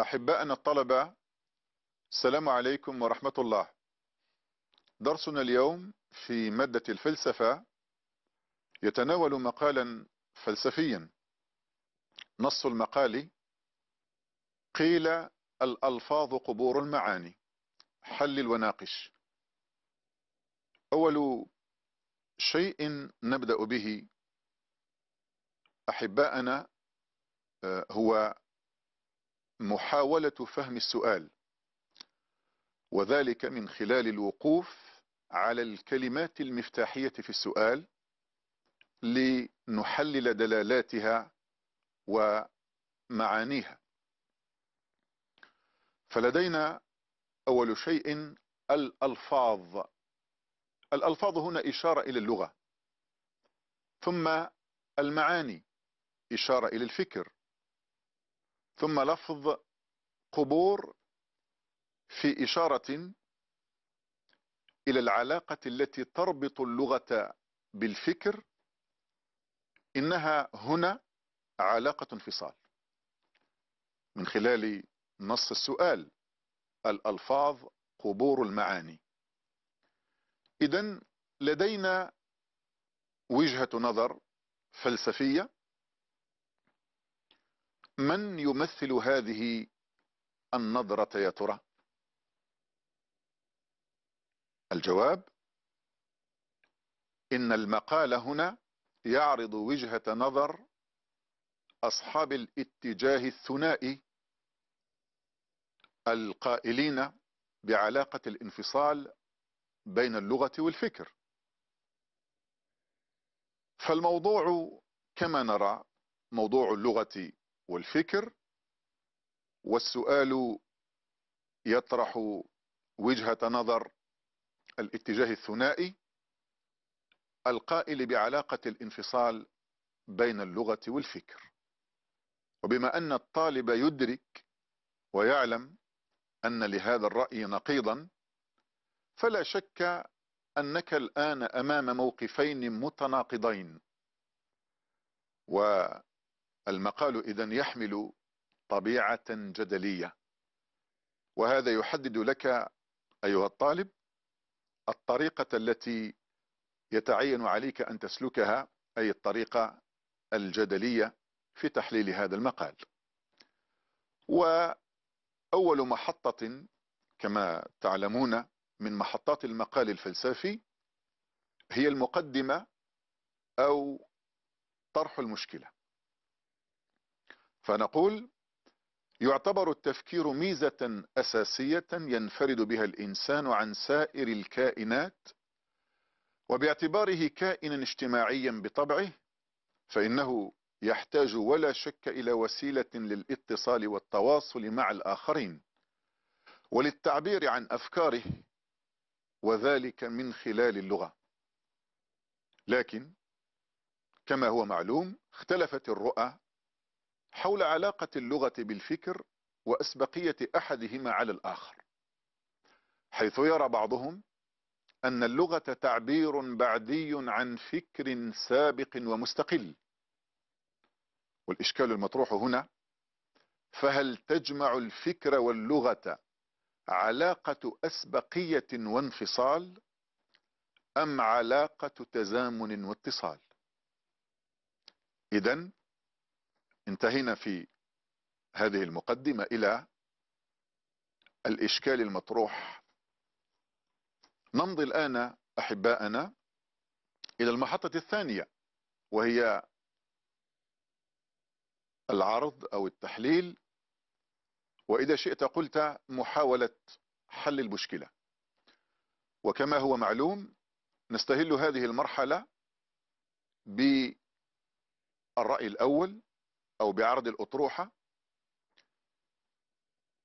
أحبائنا الطلبة السلام عليكم ورحمة الله درسنا اليوم في مادة الفلسفة يتناول مقالا فلسفيا نص المقال قيل الألفاظ قبور المعاني حلل وناقش أول شيء نبدأ به أحباءنا آه، هو محاولة فهم السؤال وذلك من خلال الوقوف على الكلمات المفتاحية في السؤال لنحلل دلالاتها ومعانيها فلدينا أول شيء الألفاظ الألفاظ هنا إشارة إلى اللغة ثم المعاني إشارة إلى الفكر ثم لفظ قبور في إشارة إلى العلاقة التي تربط اللغة بالفكر إنها هنا علاقة انفصال من خلال نص السؤال الألفاظ قبور المعاني إذا لدينا وجهة نظر فلسفية من يمثل هذه النظرة يا ترى الجواب إن المقال هنا يعرض وجهة نظر أصحاب الاتجاه الثنائي القائلين بعلاقة الانفصال بين اللغة والفكر فالموضوع كما نرى موضوع اللغة والفكر والسؤال يطرح وجهة نظر الاتجاه الثنائي القائل بعلاقة الانفصال بين اللغة والفكر وبما أن الطالب يدرك ويعلم أن لهذا الرأي نقيضا فلا شك أنك الآن أمام موقفين متناقضين و المقال إذا يحمل طبيعة جدلية وهذا يحدد لك أيها الطالب الطريقة التي يتعين عليك أن تسلكها أي الطريقة الجدلية في تحليل هذا المقال وأول محطة كما تعلمون من محطات المقال الفلسفي هي المقدمة أو طرح المشكلة فنقول يعتبر التفكير ميزة أساسية ينفرد بها الإنسان عن سائر الكائنات وباعتباره كائنا اجتماعيا بطبعه فإنه يحتاج ولا شك إلى وسيلة للاتصال والتواصل مع الآخرين وللتعبير عن أفكاره وذلك من خلال اللغة لكن كما هو معلوم اختلفت الرؤى حول علاقة اللغة بالفكر وأسبقية أحدهما على الآخر حيث يرى بعضهم أن اللغة تعبير بعدي عن فكر سابق ومستقل والإشكال المطروح هنا فهل تجمع الفكر واللغة علاقة أسبقية وانفصال أم علاقة تزامن واتصال إذن انتهينا في هذه المقدمة إلى الإشكال المطروح نمضي الآن أحباءنا إلى المحطة الثانية وهي العرض أو التحليل وإذا شئت قلت محاولة حل المشكلة وكما هو معلوم نستهل هذه المرحلة بالرأي الأول أو بعرض الأطروحة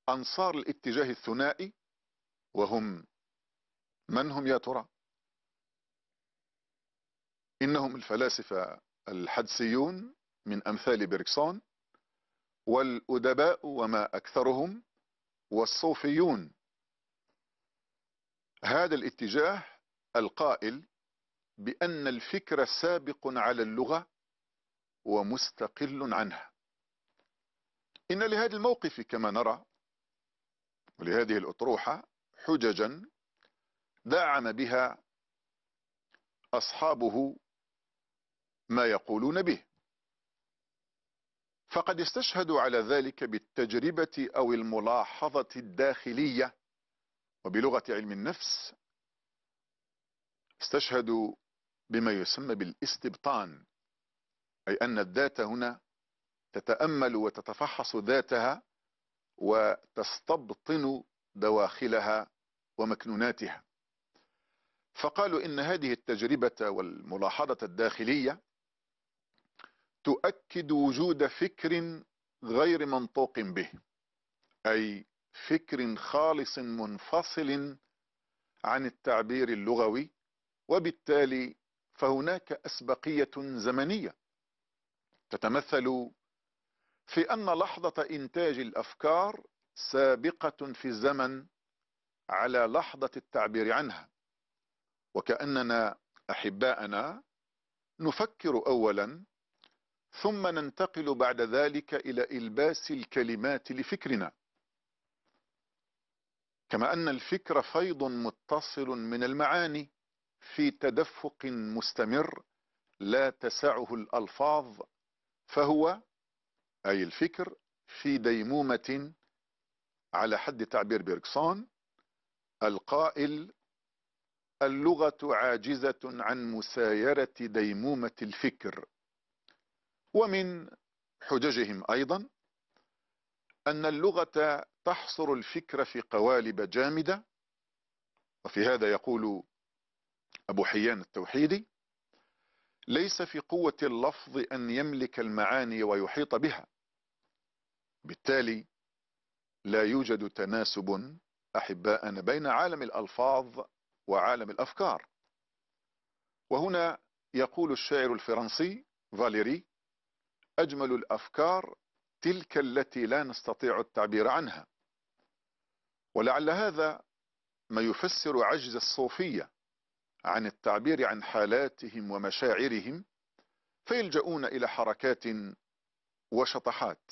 أنصار الاتجاه الثنائي وهم من هم يا ترى إنهم الفلاسفة الحدسيون من أمثال بيركسون والأدباء وما أكثرهم والصوفيون هذا الاتجاه القائل بأن الفكر سابق على اللغة ومستقل عنها إن لهذا الموقف كما نرى ولهذه الأطروحة حججا دعم بها أصحابه ما يقولون به فقد استشهدوا على ذلك بالتجربة أو الملاحظة الداخلية وبلغة علم النفس استشهدوا بما يسمى بالاستبطان أي أن الذات هنا تتأمل وتتفحص ذاتها وتستبطن دواخلها ومكنوناتها فقالوا إن هذه التجربة والملاحظة الداخلية تؤكد وجود فكر غير منطوق به أي فكر خالص منفصل عن التعبير اللغوي وبالتالي فهناك أسبقية زمنية تتمثل في أن لحظة إنتاج الأفكار سابقة في الزمن على لحظة التعبير عنها وكأننا أحباءنا نفكر أولا ثم ننتقل بعد ذلك إلى إلباس الكلمات لفكرنا كما أن الفكر فيض متصل من المعاني في تدفق مستمر لا تسعه الألفاظ فهو أي الفكر في ديمومة على حد تعبير بيركسون القائل اللغة عاجزة عن مسايرة ديمومة الفكر ومن حججهم أيضا أن اللغة تحصر الفكر في قوالب جامدة وفي هذا يقول أبو حيان التوحيدي ليس في قوة اللفظ أن يملك المعاني ويحيط بها بالتالي لا يوجد تناسب أحباءنا بين عالم الألفاظ وعالم الأفكار وهنا يقول الشاعر الفرنسي فاليري أجمل الأفكار تلك التي لا نستطيع التعبير عنها ولعل هذا ما يفسر عجز الصوفية عن التعبير عن حالاتهم ومشاعرهم فيلجؤون إلى حركات وشطحات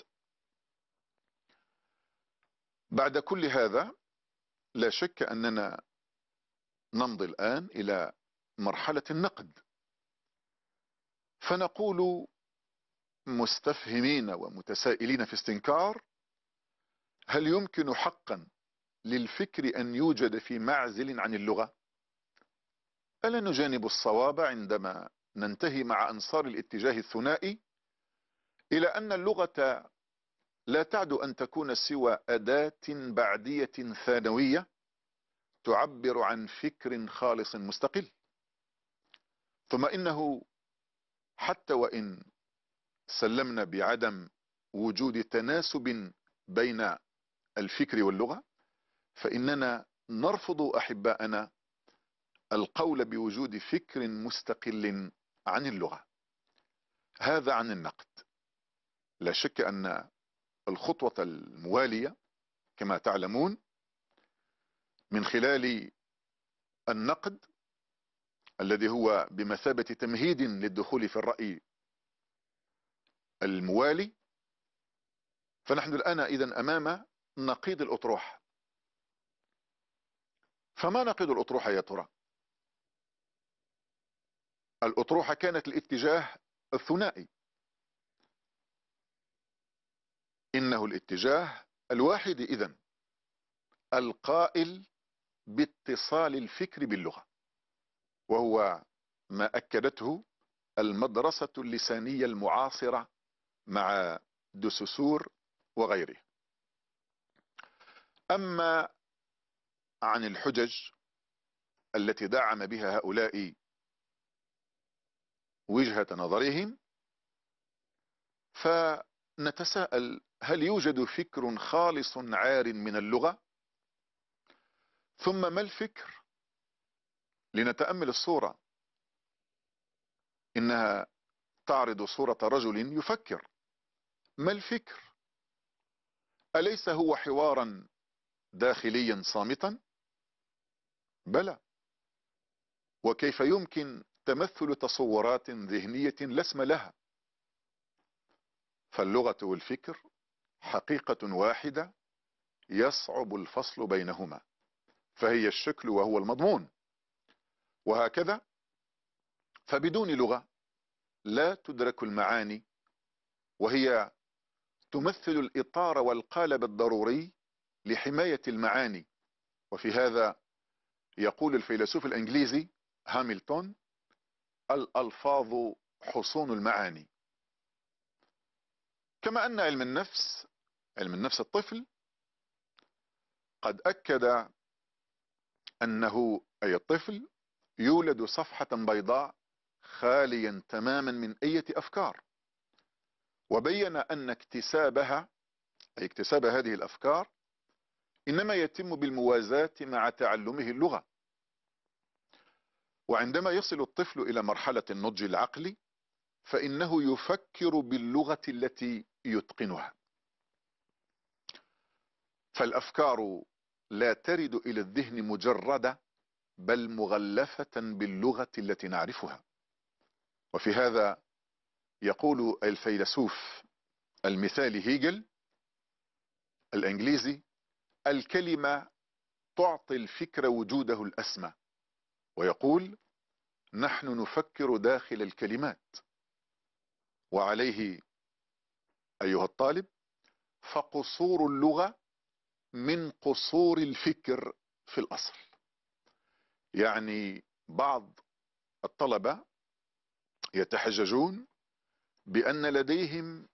بعد كل هذا لا شك أننا نمضي الآن إلى مرحلة النقد فنقول مستفهمين ومتسائلين في استنكار هل يمكن حقا للفكر أن يوجد في معزل عن اللغة ألا نجانب الصواب عندما ننتهي مع أنصار الاتجاه الثنائي إلى أن اللغة لا تعد أن تكون سوى أداة بعدية ثانوية تعبر عن فكر خالص مستقل ثم إنه حتى وإن سلمنا بعدم وجود تناسب بين الفكر واللغة فإننا نرفض أحباءنا القول بوجود فكر مستقل عن اللغة هذا عن النقد لا شك أن الخطوة الموالية كما تعلمون من خلال النقد الذي هو بمثابة تمهيد للدخول في الرأي الموالي فنحن الآن إذا أمام نقيض الأطروحة فما نقيض الأطروحة يا ترى الأطروحة كانت الاتجاه الثنائي إنه الاتجاه الواحد إذا القائل باتصال الفكر باللغة وهو ما أكدته المدرسة اللسانية المعاصرة مع دسوسور وغيره أما عن الحجج التي دعم بها هؤلاء وجهة نظرهم فنتساءل هل يوجد فكر خالص عار من اللغة ثم ما الفكر لنتأمل الصورة إنها تعرض صورة رجل يفكر ما الفكر أليس هو حوارا داخليا صامتا بلى وكيف يمكن تمثل تصورات ذهنية لا اسم لها فاللغة والفكر حقيقة واحدة يصعب الفصل بينهما فهي الشكل وهو المضمون وهكذا فبدون لغة لا تدرك المعاني وهي تمثل الإطار والقالب الضروري لحماية المعاني وفي هذا يقول الفيلسوف الإنجليزي هاملتون الألفاظ حصون المعاني كما أن علم النفس علم النفس الطفل قد أكد أنه أي الطفل يولد صفحة بيضاء خاليا تماما من أي أفكار وبين أن اكتسابها أي اكتساب هذه الأفكار إنما يتم بالموازاة مع تعلمه اللغة وعندما يصل الطفل إلى مرحلة النضج العقلي فإنه يفكر باللغة التي يتقنها فالأفكار لا ترد إلى الذهن مجردة بل مغلفة باللغة التي نعرفها وفي هذا يقول الفيلسوف المثالي هيجل الإنجليزي الكلمة تعطي الفكر وجوده الأسمى ويقول نحن نفكر داخل الكلمات وعليه أيها الطالب فقصور اللغة من قصور الفكر في الأصل يعني بعض الطلبة يتحججون بأن لديهم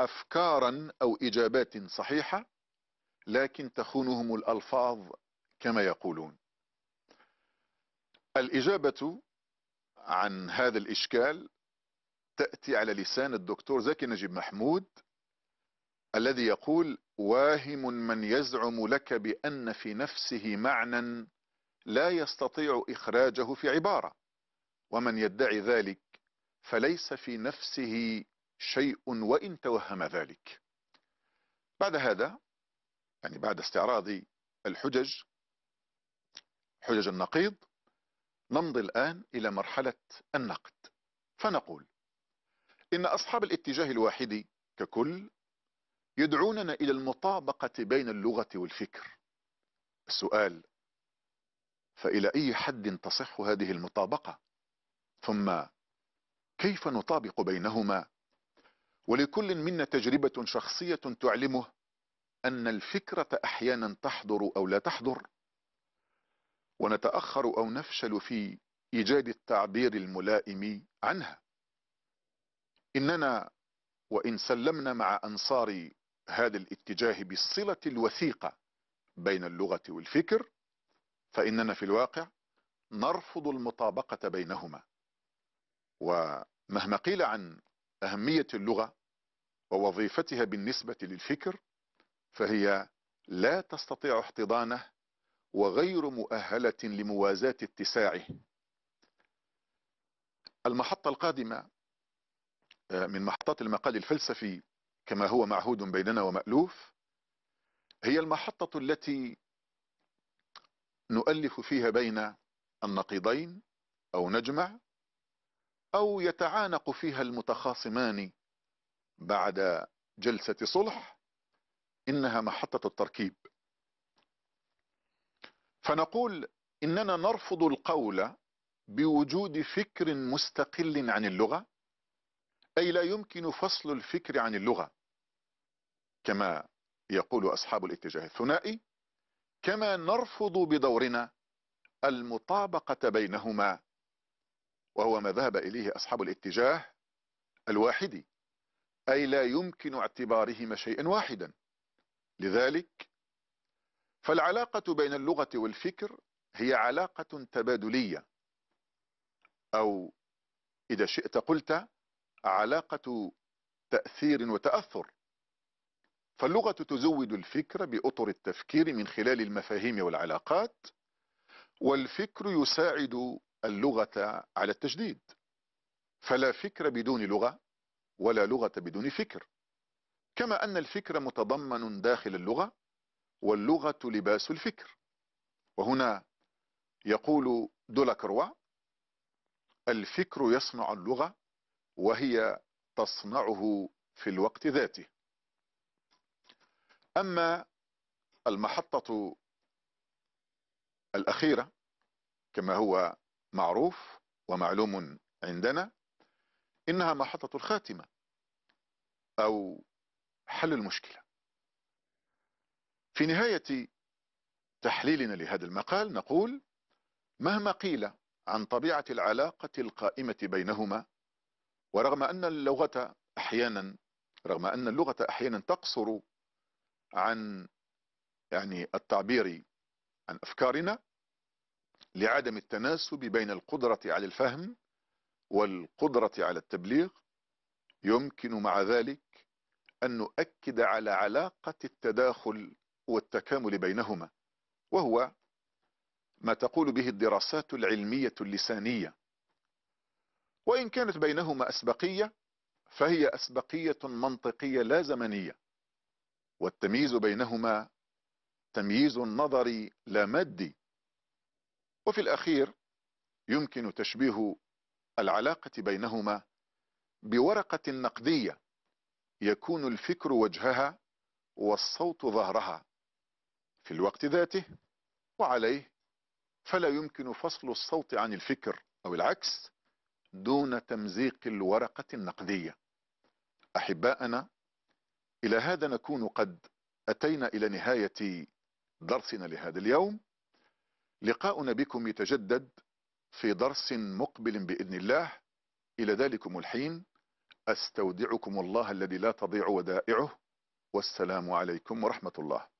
أفكارا أو إجابات صحيحة لكن تخونهم الألفاظ كما يقولون الإجابة عن هذا الإشكال تأتي على لسان الدكتور زكي نجيب محمود الذي يقول واهم من يزعم لك بأن في نفسه معنى لا يستطيع إخراجه في عبارة ومن يدعي ذلك فليس في نفسه شيء وإن توهم ذلك بعد هذا يعني بعد استعراض الحجج حجج النقيض نمضي الآن إلى مرحلة النقد فنقول إن أصحاب الاتجاه الواحد ككل يدعوننا إلى المطابقة بين اللغة والفكر السؤال فإلى أي حد تصح هذه المطابقة ثم كيف نطابق بينهما ولكل منا تجربة شخصية تعلمه أن الفكرة أحيانا تحضر أو لا تحضر ونتأخر أو نفشل في إيجاد التعبير الملائم عنها إننا وإن سلمنا مع أنصار هذا الاتجاه بالصلة الوثيقة بين اللغة والفكر فإننا في الواقع نرفض المطابقة بينهما ومهما قيل عن أهمية اللغة ووظيفتها بالنسبة للفكر فهي لا تستطيع احتضانه وغير مؤهلة لموازاة اتساعه المحطة القادمة آه، من محطات المقال الفلسفي كما هو معهود بيننا ومألوف هي المحطة التي نؤلف فيها بين النقيضين أو نجمع أو يتعانق فيها المتخاصمان بعد جلسة صلح إنها محطة التركيب فنقول إننا نرفض القول بوجود فكر مستقل عن اللغة أي لا يمكن فصل الفكر عن اللغة كما يقول أصحاب الاتجاه الثنائي كما نرفض بدورنا المطابقة بينهما وهو ما ذهب إليه أصحاب الاتجاه الواحدي أي لا يمكن اعتبارهما شيئا واحدا لذلك فالعلاقة بين اللغة والفكر هي علاقة تبادلية أو إذا شئت قلت علاقة تأثير وتأثر فاللغة تزود الفكر بأطر التفكير من خلال المفاهيم والعلاقات والفكر يساعد اللغة على التجديد فلا فكر بدون لغة ولا لغة بدون فكر كما أن الفكر متضمن داخل اللغة واللغة لباس الفكر وهنا يقول دولاكروا الفكر يصنع اللغة وهي تصنعه في الوقت ذاته أما المحطة الأخيرة كما هو معروف ومعلوم عندنا إنها محطة الخاتمة أو حل المشكلة في نهاية تحليلنا لهذا المقال نقول مهما قيل عن طبيعة العلاقة القائمة بينهما ورغم أن اللغة أحيانا رغم أن اللغة أحيانا تقصر عن يعني التعبير عن أفكارنا لعدم التناسب بين القدرة على الفهم والقدرة على التبليغ يمكن مع ذلك أن نؤكد على علاقة التداخل والتكامل بينهما وهو ما تقول به الدراسات العلمية اللسانية وإن كانت بينهما أسبقية فهي أسبقية منطقية لا زمنية والتمييز بينهما تمييز نظري لا مادي وفي الأخير يمكن تشبيه العلاقة بينهما بورقة نقدية يكون الفكر وجهها والصوت ظهرها في الوقت ذاته وعليه فلا يمكن فصل الصوت عن الفكر أو العكس دون تمزيق الورقة النقدية أحباءنا إلى هذا نكون قد أتينا إلى نهاية درسنا لهذا اليوم لقاؤنا بكم يتجدد في درس مقبل بإذن الله إلى ذلكم الحين أستودعكم الله الذي لا تضيع ودائعه والسلام عليكم ورحمة الله